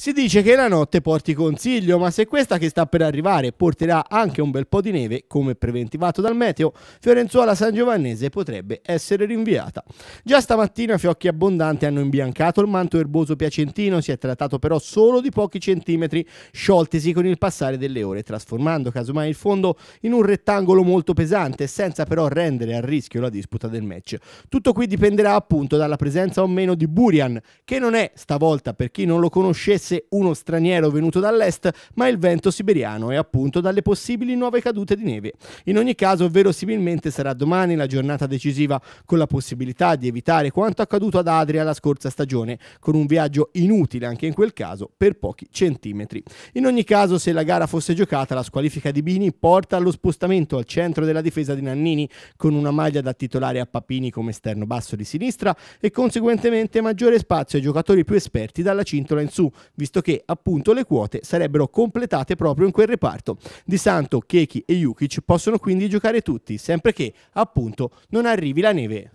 Si dice che la notte porti consiglio, ma se questa che sta per arrivare porterà anche un bel po' di neve, come preventivato dal meteo, Fiorenzuola San Giovannese potrebbe essere rinviata. Già stamattina fiocchi abbondanti hanno imbiancato il manto erboso piacentino, si è trattato però solo di pochi centimetri, scioltisi con il passare delle ore, trasformando casomai il fondo in un rettangolo molto pesante, senza però rendere a rischio la disputa del match. Tutto qui dipenderà appunto dalla presenza o meno di Burian, che non è, stavolta per chi non lo conoscesse, fosse uno straniero venuto dall'est, ma il vento siberiano e appunto dalle possibili nuove cadute di neve. In ogni caso, verosimilmente sarà domani la giornata decisiva, con la possibilità di evitare quanto accaduto ad Adria la scorsa stagione, con un viaggio inutile anche in quel caso per pochi centimetri. In ogni caso, se la gara fosse giocata, la squalifica di Bini porta allo spostamento al centro della difesa di Nannini, con una maglia da titolare a Papini come esterno basso di sinistra e conseguentemente maggiore spazio ai giocatori più esperti dalla cintola in su, visto che appunto le quote sarebbero completate proprio in quel reparto. Di Santo, Kechi e Jukic possono quindi giocare tutti, sempre che appunto non arrivi la neve.